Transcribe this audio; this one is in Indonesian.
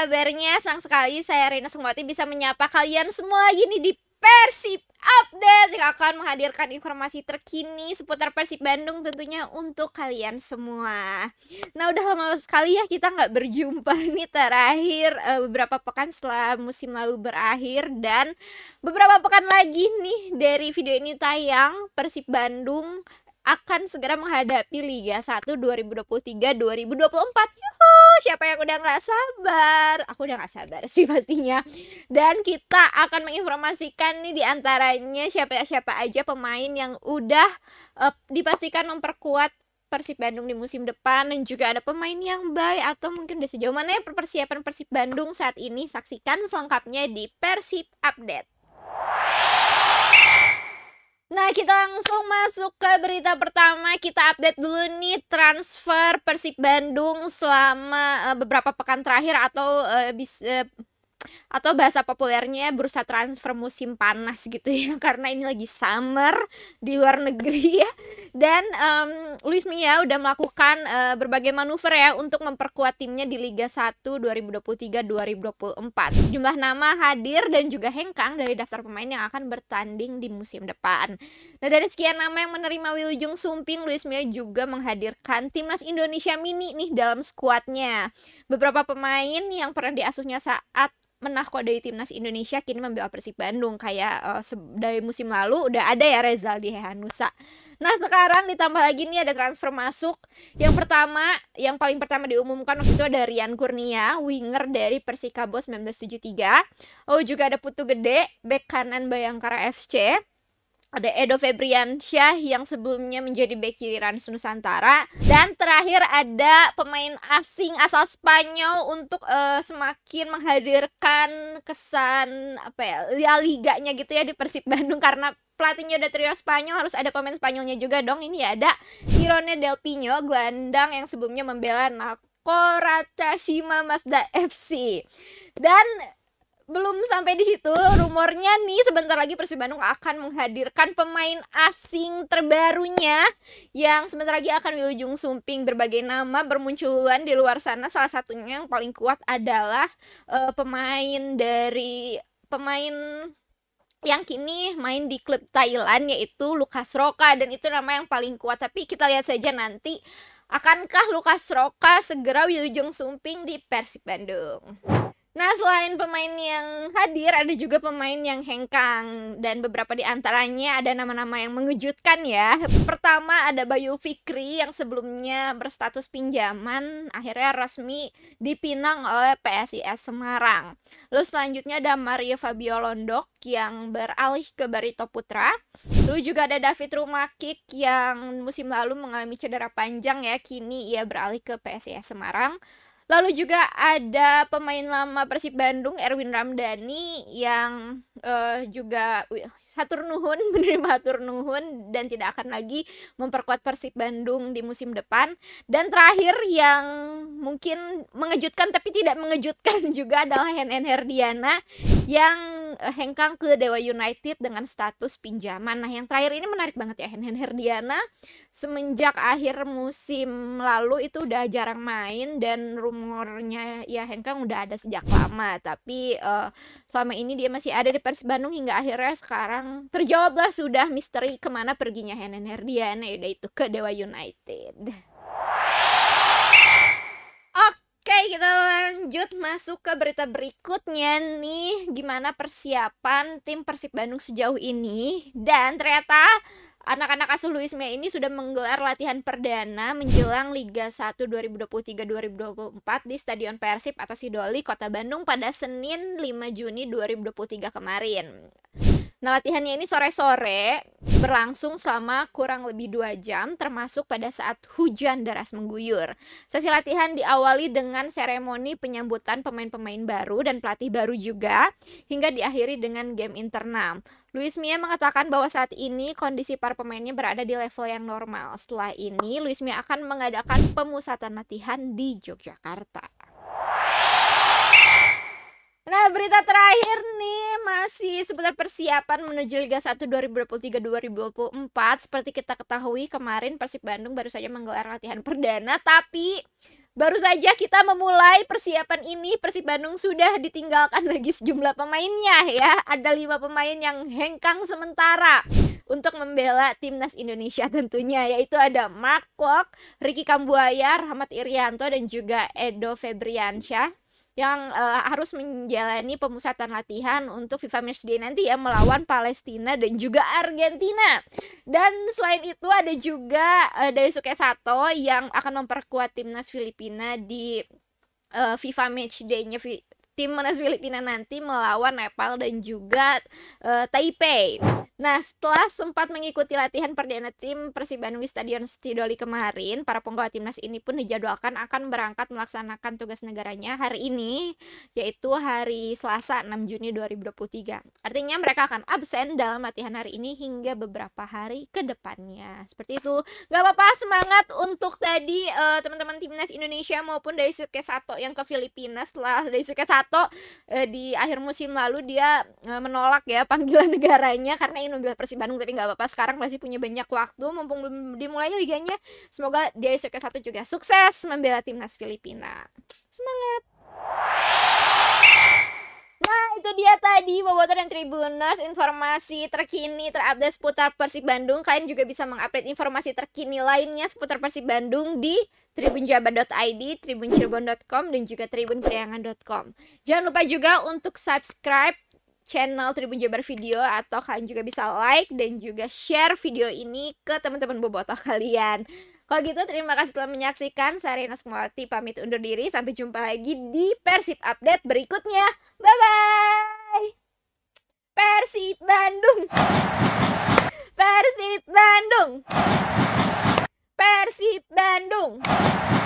kabarnya? Senang sekali saya Rina Sumati bisa menyapa kalian semua ini di Persib Update yang akan menghadirkan informasi terkini seputar Persib Bandung tentunya untuk kalian semua. Nah udah lama sekali ya kita nggak berjumpa nih terakhir eh, beberapa pekan setelah musim lalu berakhir dan beberapa pekan lagi nih dari video ini tayang Persib Bandung akan segera menghadapi Liga 1 2023-2024. Yuhuu! yang udah gak sabar aku udah gak sabar sih pastinya dan kita akan menginformasikan nih diantaranya siapa siapa aja pemain yang udah uh, dipastikan memperkuat Persib Bandung di musim depan dan juga ada pemain yang baik atau mungkin udah sejauh mana ya persiapan Persib Bandung saat ini saksikan selengkapnya di Persib Update. Nah, kita langsung masuk ke berita pertama. Kita update dulu nih transfer Persib Bandung selama uh, beberapa pekan terakhir atau uh, bis, uh, atau bahasa populernya bursa transfer musim panas gitu ya karena ini lagi summer di luar negeri ya dan um, Luis Mia udah melakukan uh, berbagai manuver ya untuk memperkuat timnya di Liga 1 2023-2024 sejumlah nama hadir dan juga hengkang dari daftar pemain yang akan bertanding di musim depan nah dari sekian nama yang menerima Wiljung Sumping Luis Mia juga menghadirkan timnas Indonesia mini nih dalam skuadnya beberapa pemain yang pernah diasuhnya saat dari timnas Indonesia kini membela Persib Bandung kayak uh, dari musim lalu udah ada ya di Hehanusa. Nah sekarang ditambah lagi nih ada transfer masuk. Yang pertama, yang paling pertama diumumkan waktu itu ada Rian Kurnia, winger dari Persikabo 1973. Oh juga ada Putu Gede, back kanan Bayangkara FC ada Edo Febriansyah yang sebelumnya menjadi bek kiri Rans Nusantara dan terakhir ada pemain asing asal Spanyol untuk uh, semakin menghadirkan kesan apa ya ya Liganya gitu ya di Persib Bandung karena pelatihnya udah trio Spanyol harus ada pemain Spanyolnya juga dong ini ada Irone Del Pino gelandang yang sebelumnya membela Nakorata Shima Mazda FC dan belum sampai di situ rumornya nih sebentar lagi Persib Bandung akan menghadirkan pemain asing terbarunya yang sebentar lagi akan di ujung sumping berbagai nama bermunculan di luar sana salah satunya yang paling kuat adalah uh, pemain dari pemain yang kini main di klub Thailand yaitu Lukas Roka dan itu nama yang paling kuat tapi kita lihat saja nanti akankah Lukas Roka segera di ujung sumping di Persib Bandung Nah, selain pemain yang hadir, ada juga pemain yang hengkang dan beberapa di antaranya ada nama-nama yang mengejutkan ya. Pertama ada Bayu Fikri yang sebelumnya berstatus pinjaman, akhirnya resmi dipinang oleh PSIS Semarang. Lalu selanjutnya ada Mario Fabio Londok yang beralih ke Barito Putra. Lalu juga ada David Rumakik yang musim lalu mengalami cedera panjang ya, kini ia beralih ke PSIS Semarang. Lalu juga ada pemain lama Persib Bandung Erwin Ramdhani yang uh, juga satu Satur Nuhun menerima atur Nuhun dan tidak akan lagi memperkuat Persib Bandung di musim depan. Dan terakhir yang mungkin mengejutkan tapi tidak mengejutkan juga adalah Henen Herdiana yang Eh, hengkang ke Dewa United dengan status pinjaman. Nah, yang terakhir ini menarik banget ya Henhen Herdiana semenjak akhir musim lalu itu udah jarang main dan rumornya ya hengkang udah ada sejak lama, tapi uh, selama ini dia masih ada di Persib Bandung hingga akhirnya sekarang terjawablah sudah misteri kemana perginya Henhen Herdiana yaitu ke Dewa United. masuk ke berita berikutnya nih gimana persiapan tim Persib Bandung sejauh ini dan ternyata anak-anak asuh Luis Mia ini sudah menggelar latihan perdana menjelang Liga 1 2023-2024 di Stadion Persib atau Sidoli Kota Bandung pada Senin 5 Juni 2023 kemarin. Nah, latihannya ini sore-sore berlangsung selama kurang lebih dua jam, termasuk pada saat hujan deras mengguyur. Sesi latihan diawali dengan seremoni penyambutan pemain-pemain baru dan pelatih baru juga, hingga diakhiri dengan game internal. Luis Mia mengatakan bahwa saat ini kondisi para pemainnya berada di level yang normal. Setelah ini, Luis Mia akan mengadakan pemusatan latihan di Yogyakarta. Nah, berita terakhir nih masih seputar persiapan menuju Liga 1 2023-2024. Seperti kita ketahui kemarin Persib Bandung baru saja menggelar latihan perdana tapi baru saja kita memulai persiapan ini Persib Bandung sudah ditinggalkan lagi sejumlah pemainnya ya. Ada lima pemain yang hengkang sementara untuk membela timnas Indonesia tentunya yaitu ada Mark Klok, Ricky Kambuaya, Rahmat Irianto dan juga Edo Febriansyah yang uh, harus menjalani pemusatan latihan untuk FIFA Match Day nanti ya melawan Palestina dan juga Argentina. Dan selain itu ada juga uh, Daisuke Sato yang akan memperkuat timnas Filipina di uh, FIFA Match Day-nya timnas Filipina nanti melawan Nepal dan juga uh, Taipei. Nah, setelah sempat mengikuti latihan perdana tim Persib Bandung di Stadion Sidoli kemarin, para penggawa timnas ini pun dijadwalkan akan berangkat melaksanakan tugas negaranya hari ini, yaitu hari Selasa 6 Juni 2023. Artinya mereka akan absen dalam latihan hari ini hingga beberapa hari ke depannya. Seperti itu. Gak apa-apa, semangat untuk tadi eh, teman-teman uh, timnas Indonesia maupun Daisuke Sato yang ke Filipina setelah Daisuke Sato atau eh, di akhir musim lalu dia eh, menolak ya panggilan negaranya karena ingin membela Persib Bandung tapi nggak apa-apa sekarang masih punya banyak waktu mumpung belum dimulainya liganya semoga dia sk satu juga sukses membela timnas Filipina semangat Supporter dan Tribuners, informasi terkini terupdate seputar Persib Bandung. Kalian juga bisa mengupdate informasi terkini lainnya seputar Persib Bandung di tribunjabar.id, tribuncirebon.com, dan juga tribunpriangan.com. Jangan lupa juga untuk subscribe channel Tribun Jabar Video atau kalian juga bisa like dan juga share video ini ke teman-teman bobotoh kalian. Kalau gitu terima kasih telah menyaksikan. Saya Rina pamit undur diri. Sampai jumpa lagi di Persib Update berikutnya. Bye-bye! Persib Bandung. Persib Bandung. Persib Bandung.